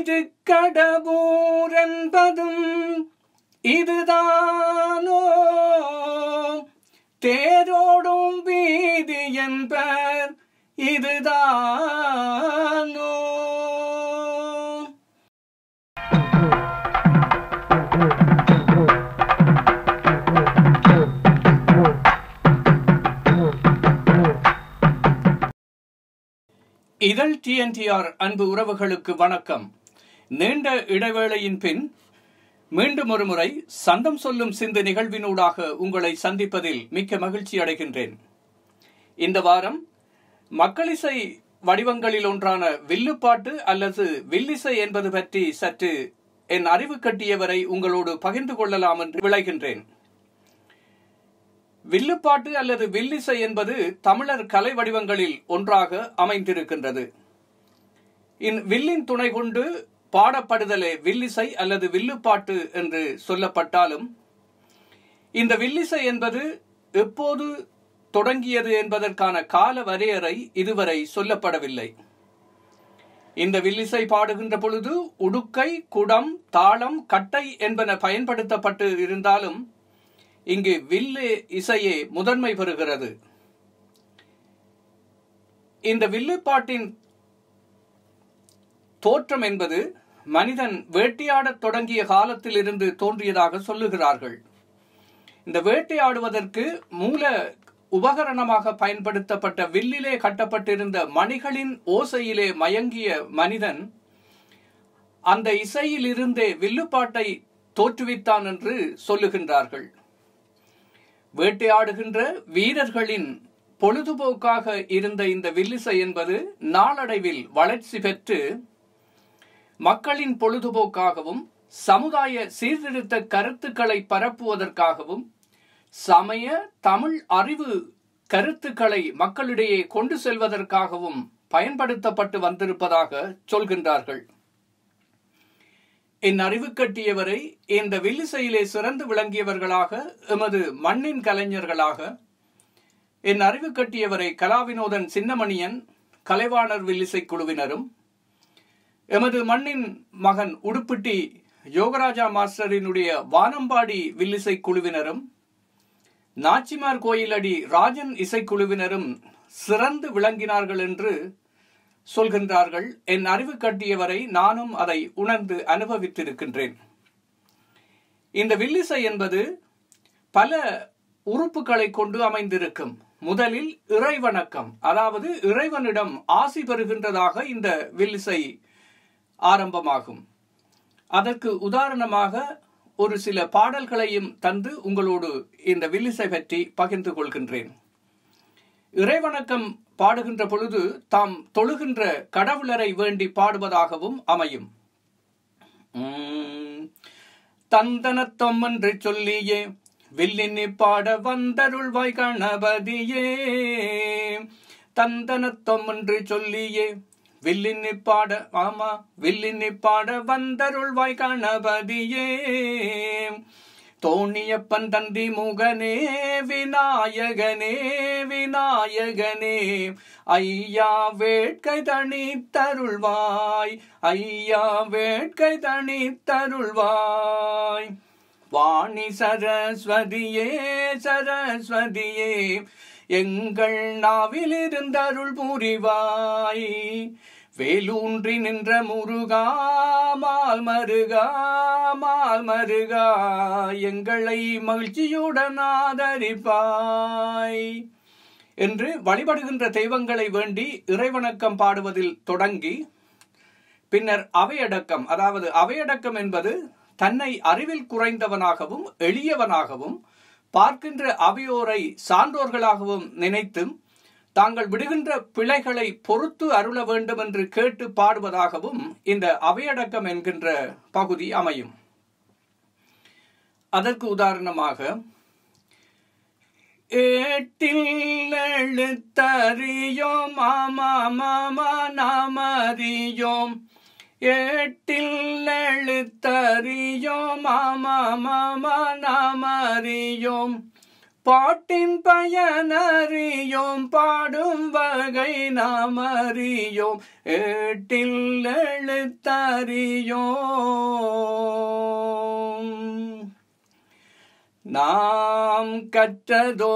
இது கடவுர் என்பதும் இதுதானோ தேரோடும் வீதி என்பர் இதுதானோ இதழ் டிஎன்டிஆர் அன்பு உறவுகளுக்கு வணக்கம் நீண்ட இடைவேளையின் பின் மீண்டும் ஒருமுறை சந்தம் சொல்லும் சிந்து நிகழ்வினூடாக உங்களை சந்திப்பதில் மிக்க மகிழ்ச்சி அடைகின்றேன் இந்த வாரம் மக்களிசை வடிவங்களில் ஒன்றான வில்லுப்பாட்டு அல்லது வில்லிசை என்பது பற்றி சற்று என் அறிவு கட்டியவரை உங்களோடு பகிர்ந்து கொள்ளலாம் என்று விளைகின்றேன் வில்லுப்பாட்டு அல்லது வில்லிசை என்பது தமிழர் கலை வடிவங்களில் ஒன்றாக அமைந்திருக்கின்றது இன் வில்லின் துணை கொண்டு பாடப்படுதலே வில்லிசை அல்லது வில்லுப்பாட்டு என்று சொல்லப்பட்டாலும் இந்த வில்லிசை என்பது எப்போது தொடங்கியது என்பதற்கான கால வரையறை இதுவரை சொல்லப்படவில்லை இந்த வில்லிசை பாடுகின்ற பொழுது உடுக்கை குடம் தாளம் கட்டை என்பன பயன்படுத்தப்பட்டு இருந்தாலும் இங்கு வில்லு இசையே முதன்மை பெறுகிறது இந்த வில்லுப்பாட்டின் தோற்றம் என்பது மனிதன் வேட்டையாடத் தொடங்கிய காலத்தில் இருந்து தோன்றியதாக சொல்லுகிறார்கள் இந்த வேட்டையாடுவதற்கு மூல உபகரணமாக பயன்படுத்தப்பட்ட வில்லிலே கட்டப்பட்டிருந்த மணிகளின் ஓசையிலே மயங்கிய மனிதன் அந்த இசையிலிருந்தே வில்லுப்பாட்டை தோற்றுவித்தான் என்று சொல்லுகின்றார்கள் வேட்டையாடுகின்ற வீரர்களின் பொழுதுபோக்காக இருந்த இந்த வில்லிசை என்பது நாளடைவில் வளர்ச்சி பெற்று மக்களின் பொழுதுபோக்காகவும் சமுதாய சீர்திருத்த கருத்துக்களை பரப்புவதற்காகவும் சமய தமிழ் அறிவு கருத்துக்களை மக்களிடையே கொண்டு செல்வதற்காகவும் பயன்படுத்தப்பட்டு வந்திருப்பதாக சொல்கின்றார்கள் என் அறிவு கட்டியவரை இந்த வில்லிசையிலே சிறந்து விளங்கியவர்களாக எமது மண்ணின் கலைஞர்களாக என் அறிவு கட்டியவரை கலாவினோதன் சின்னமணியன் கலைவாணர் வில்லிசை குழுவினரும் எமது மண்ணின் மகன் உடுப்பிட்டி யோகராஜா மாஸ்டரினுடைய வானம்பாடி வில்லிசை குழுவினரும் நாச்சிமார் கோயில் அடி ராஜன் இசைக்குழுவினரும் சிறந்து விளங்கினார்கள் என்று சொல்கின்றார்கள் என் அறிவு கட்டியவரை நானும் அதை உணர்ந்து அனுபவித்திருக்கின்றேன் இந்த வில்லிசை என்பது பல உறுப்புகளை கொண்டு அமைந்திருக்கும் முதலில் இறைவணக்கம் அதாவது இறைவனிடம் ஆசி பெறுகின்றதாக இந்த வில்லிசை ஆரம்பமாகும் அதற்கு உதாரணமாக ஒரு சில பாடல்களையும் தந்து உங்களோடு இந்த வில்லிசை பற்றி பகிர்ந்து கொள்கின்றேன் இறைவணக்கம் பாடுகின்ற பொழுது தாம் தொழுகின்ற கடவுளரை வேண்டி பாடுவதாகவும் அமையும் தந்தனத்தொம்மன்று என்று சொல்லியே வில்லினி பாட வந்தருள்வாய் கணபதியே தந்தனத்தம் என்று சொல்லியே வில்லின்னி பாட ஆமா வில்லின்னி பாட வந்தருள் வாய் கணபதியே தோணியப்பன் தந்தி முகனே விநாயகனே விநாயகனே ஐயா வேட்கை தனி தருள்வாய் ஐயா வேட்கை தனி தருள்வாய் வாணி சரஸ்வதியே சரஸ்வதியே எங்கள் நாவிலிருந்த அருள் புரிவாய் வேலூன்றி நின்ற முருகாமால் மருகாமால் மருகா எங்களை மகிழ்ச்சியுடன் ஆதரிப்பாய் என்று வழிபடுகின்ற தெய்வங்களை வேண்டி இறைவணக்கம் பாடுவதில் தொடங்கி பின்னர் அவையடக்கம் அதாவது அவையடக்கம் என்பது தன்னை அறிவில் குறைந்தவனாகவும் எளியவனாகவும் பார்க்கின்ற அவையோரை சான்றோர்களாகவும் நினைத்தும் தாங்கள் விடுகின்ற பிழைகளை பொறுத்து அருள வேண்டும் என்று கேட்டு பாடுவதாகவும் இந்த அவையடக்கம் என்கின்ற பகுதி அமையும் அதற்கு உதாரணமாக ஏட்டில் மாமா ஆமாம் நமரியோம் ஏட்டில் எழுத்தறியோம் மாமா பாட்டின் பயனறியோம் பாடும் வகை நாம் அறியோம் ஏட்டில் எழுத்தறியோம் நாம் கற்றதோ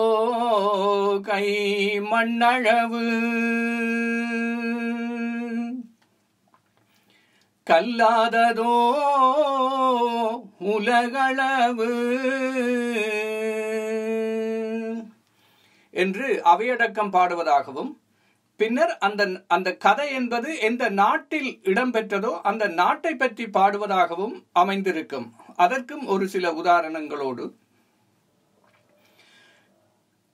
கை மண்ணளவு கல்லாததோ உலகளவு என்று அவையடக்கம் பாடுவதாகவும் பின்னர் அந்த அந்த கதை என்பது எந்த நாட்டில் இடம்பெற்றதோ அந்த நாட்டை பற்றி பாடுவதாகவும் அமைந்திருக்கும் அதற்கும் ஒரு சில உதாரணங்களோடு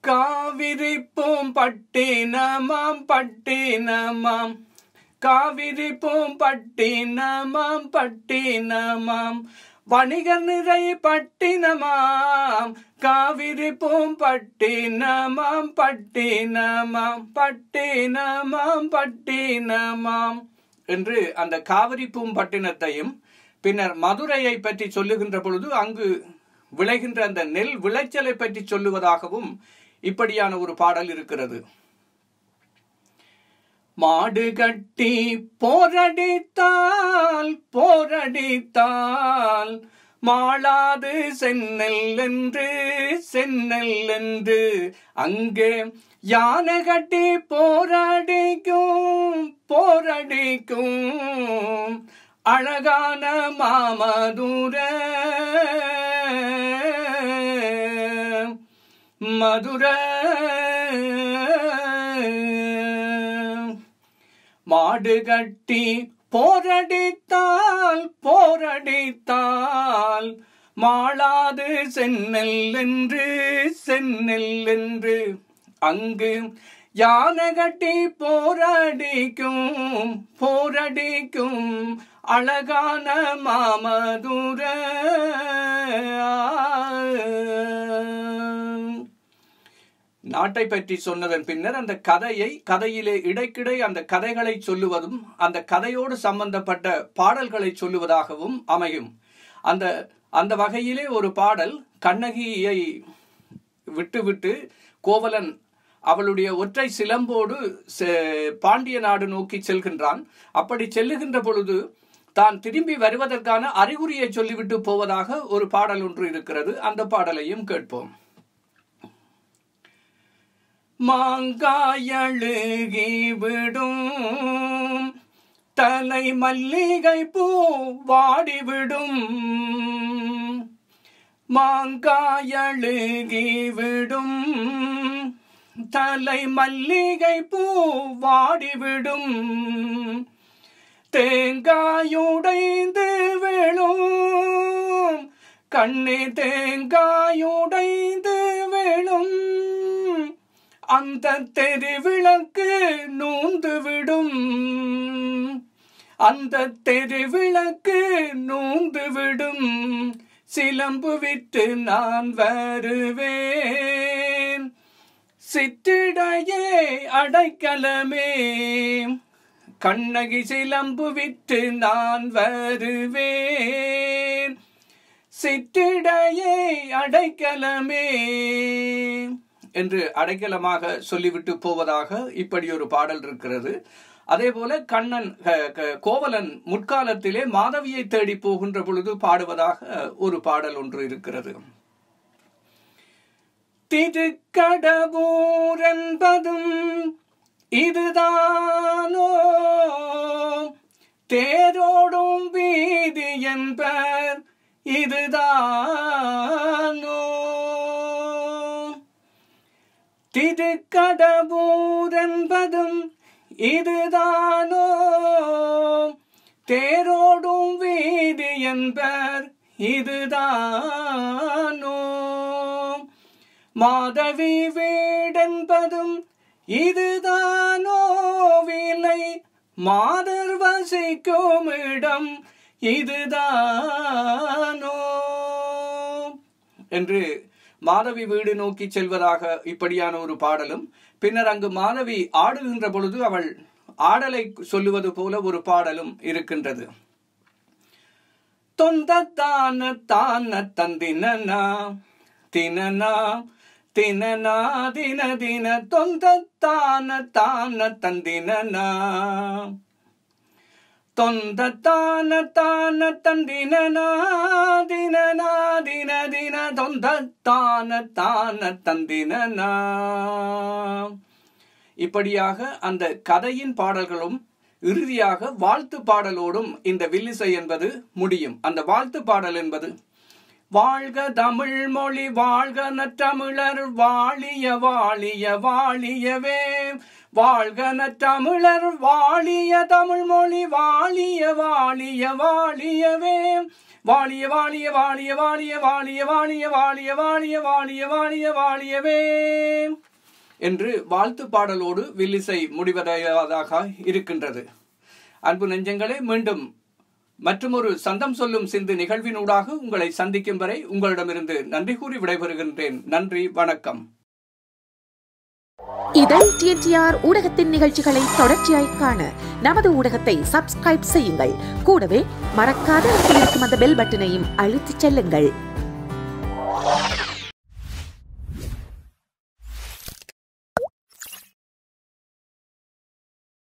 காவிரி பூம் பட்டினமாம் பட்டினமாம் காவிரி போம் பட்டினமாம் பட்டினமாம் வணிகர் நிறை பட்டினமாம் காவிரி போம் பட்டினமாம் பட்டினமாம் பட்டினமாம் பட்டினமாம் என்று அந்த காவிரி பூம் பட்டினத்தையும் பின்னர் மதுரையை பற்றி சொல்லுகின்ற பொழுது அங்கு விளைகின்ற அந்த நெல் விளைச்சலை பற்றி சொல்லுவதாகவும் இப்படியான ஒரு பாடல் இருக்கிறது மாடு கட்டி போரடித்தால் போரடித்தால் மாளாது சென்னல் என்று சென்னல் என்று அங்கே யானை கட்டி போராடிக்கும் போராடிக்கும் அழகான மாமதுர மதுரை மாடு கட்டி போரடித்தால் போரடித்தால் மாளாது சென்னல் என்று சென்னல் என்று அங்கு யானை கட்டி போரடிக்கும் போரடிக்கும் அழகான மாமதுர நாட்டை பற்றி சொன்னதன் பின்னர் அந்த கதையை கதையிலே இடைக்கிடை அந்த கதைகளை சொல்லுவதும் அந்த கதையோடு சம்பந்தப்பட்ட பாடல்களை சொல்லுவதாகவும் அமையும் அந்த அந்த வகையிலே ஒரு பாடல் கண்ணகியை விட்டுவிட்டு கோவலன் அவளுடைய ஒற்றை சிலம்போடு பாண்டிய நாடு நோக்கி செல்கின்றான் அப்படி செல்லுகின்ற பொழுது தான் திரும்பி வருவதற்கான அறிகுறியை சொல்லிவிட்டு போவதாக ஒரு பாடல் ஒன்று இருக்கிறது அந்த பாடலையும் கேட்போம் மாங்காயழுகி விடும் தலை மல்லிகை பூ வாடிவிடும் மாங்காயழுகி விடும் தலை மல்லிகை பூ வாடிவிடும் தேங்காயுடைந்து விழும் கண்ணே தேங்காயுடைந்து விழும் அந்த தெருவிளக்கு நூந்துவிடும் அந்த தெருவிளக்கு நூந்துவிடும் சிலம்பு விட்டு நான் வருவேன் சிற்றிடையே அடைக்கலமே கண்ணகி சிலம்பு விட்டு நான் வருவேன் சிற்றிடையே அடைக்கலமே என்று அடைக்கலமாக சொல்லிவிட்டு போவதாக இப்படி ஒரு பாடல் இருக்கிறது அதே போல கண்ணன் கோவலன் முற்காலத்திலே மாதவியை தேடி போகின்ற பொழுது பாடுவதாக ஒரு பாடல் ஒன்று இருக்கிறது திருக்கடபூர் என்பதும் இதுதானோ தேரோடும் வீதி என்பர் இதுதான் இதுதானோ தேரோடும் வீதி என்பர் இதுதானோ மாதவி வீடென்பதும் இதுதானோ விலை மாதர் வசிக்கும் இடம் இதுதானோ என்று மாதவி வீடு நோக்கி செல்வதாக இப்படியான ஒரு பாடலும் பின்னர் அங்கு மாணவி ஆடுகின்ற பொழுது அவள் ஆடலை சொல்லுவது போல ஒரு பாடலும் இருக்கின்றது தொந்தத்தான தான தந்தினா தினனா தினனா தின தின தொந்தத்தான தான தந்தினா தொந்த தான தான தந்தின தின தொந்த தான தான தந்தின இப்படியாக அந்த கதையின் பாடல்களும் இறுதியாக வாழ்த்து பாடலோடும் இந்த வில்லிசை என்பது முடியும் அந்த வாழ்த்து பாடல் என்பது வாழ்க தமிழ் மொழி வாழ்க நற்றமிழர் வாழிய வாழிய வாழியவே வாழ்க நற்றமிழர் வாழிய தமிழ் மொழி வாழிய வாழிய வாழியவே வாழிய வாழிய வாழிய வாழிய வாழிய வாழிய வாழிய வாழிய வாழிய வாழிய வாழியவே என்று வாழ்த்து பாடலோடு வில்லிசை முடிவடைவதாக இருக்கின்றது அன்பு நெஞ்சங்களே மீண்டும் மற்றும் ஒரு சந்தம் சொல்லும் சிந்து நிகழ்வினூடாக உங்களை சந்திக்கும் வரை உங்களிடமிருந்து நன்றி கூறி விடைபெறுகின்றேன் நன்றி வணக்கம் இதை டிஎன்டிஆர் ஊடகத்தின் நிகழ்ச்சிகளை தொடர்ச்சியாய் காண நமது ஊடகத்தை சப்ஸ்கிரைப் செய்யுங்கள் கூடவே மறக்காத இருக்கும் அந்த பெல் பட்டனையும் அழுத்திச் செல்லுங்கள்